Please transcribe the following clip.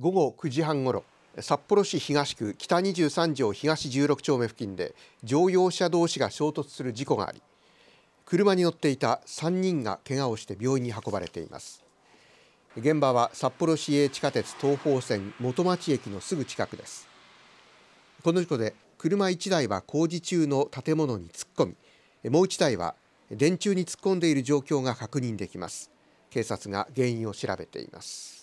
午後9時半ごろ札幌市東区北23条東16丁目付近で乗用車同士が衝突する事故があり車に乗っていた3人が怪我をして病院に運ばれています現場は札幌市営地下鉄東方線元町駅のすぐ近くですこの事故で車1台は工事中の建物に突っ込みもう1台は電柱に突っ込んでいる状況が確認できます警察が原因を調べています